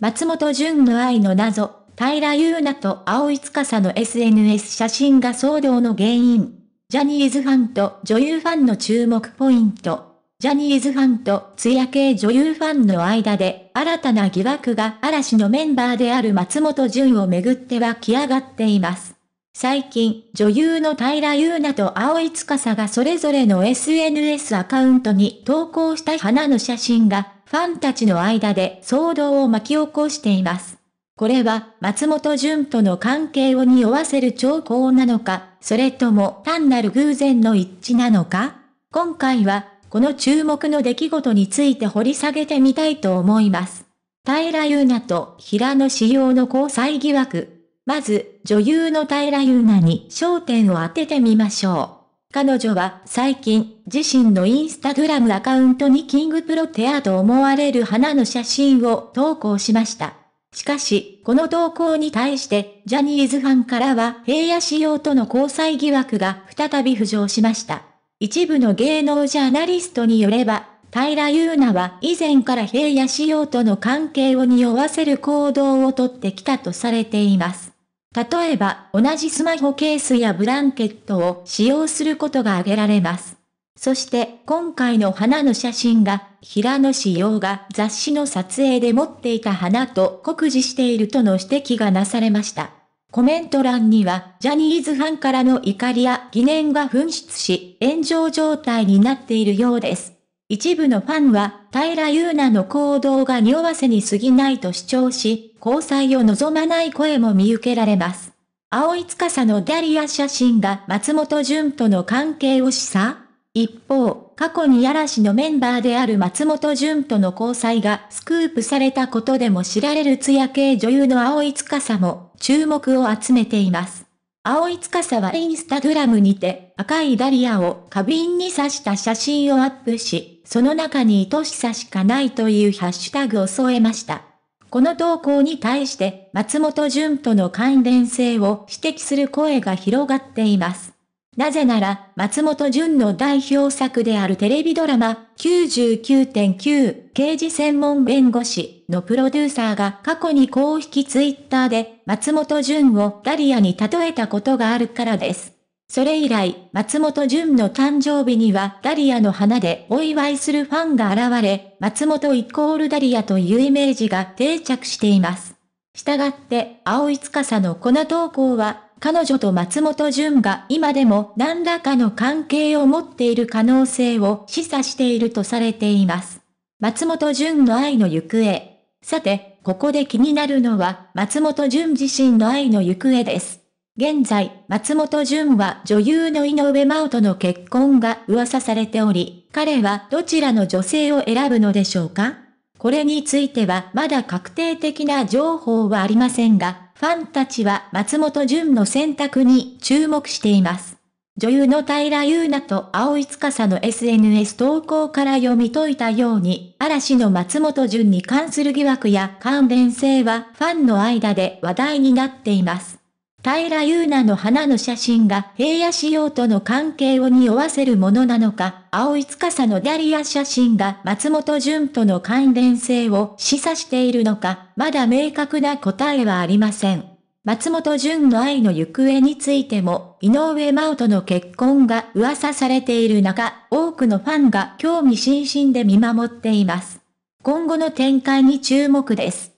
松本潤の愛の謎、平優奈と葵司の SNS 写真が騒動の原因。ジャニーズファンと女優ファンの注目ポイント。ジャニーズファンとツヤ系女優ファンの間で新たな疑惑が嵐のメンバーである松本潤をめぐって湧き上がっています。最近、女優の平優奈と葵司がそれぞれの SNS アカウントに投稿した花の写真がファンたちの間で騒動を巻き起こしています。これは松本潤との関係を匂わせる兆候なのか、それとも単なる偶然の一致なのか今回は、この注目の出来事について掘り下げてみたいと思います。平優奈と平野紫耀の交際疑惑。まず、女優の平優奈に焦点を当ててみましょう。彼女は最近自身のインスタグラムアカウントにキングプロテアと思われる花の写真を投稿しました。しかし、この投稿に対してジャニーズファンからは平野仕様との交際疑惑が再び浮上しました。一部の芸能ジャーナリストによれば、平優奈は以前から平野仕様との関係を匂わせる行動をとってきたとされています。例えば、同じスマホケースやブランケットを使用することが挙げられます。そして、今回の花の写真が、平野紫耀が雑誌の撮影で持っていた花と酷似しているとの指摘がなされました。コメント欄には、ジャニーズファンからの怒りや疑念が噴出し、炎上状態になっているようです。一部のファンは、平優奈の行動が匂わせに過ぎないと主張し、交際を望まない声も見受けられます。葵司のダリア写真が松本潤との関係を示唆一方、過去に嵐のメンバーである松本潤との交際がスクープされたことでも知られるツヤ系女優の葵司も注目を集めています。葵司はインスタグラムにて赤いダリアを花瓶に刺した写真をアップし、その中に愛しさしかないというハッシュタグを添えました。この投稿に対して、松本潤との関連性を指摘する声が広がっています。なぜなら、松本潤の代表作であるテレビドラマ、99.9刑事専門弁護士のプロデューサーが過去に公式ツイッターで、松本潤をダリアに例えたことがあるからです。それ以来、松本潤の誕生日にはダリアの花でお祝いするファンが現れ、松本イコールダリアというイメージが定着しています。したがって、青井司のこの投稿は、彼女と松本潤が今でも何らかの関係を持っている可能性を示唆しているとされています。松本潤の愛の行方。さて、ここで気になるのは、松本潤自身の愛の行方です。現在、松本潤は女優の井上真央との結婚が噂されており、彼はどちらの女性を選ぶのでしょうかこれについてはまだ確定的な情報はありませんが、ファンたちは松本潤の選択に注目しています。女優の平優奈と葵司の SNS 投稿から読み解いたように、嵐の松本潤に関する疑惑や関連性はファンの間で話題になっています。平優奈の花の写真が平野仕様との関係を匂わせるものなのか、青井司のダリア写真が松本潤との関連性を示唆しているのか、まだ明確な答えはありません。松本潤の愛の行方についても、井上真央との結婚が噂されている中、多くのファンが興味津々で見守っています。今後の展開に注目です。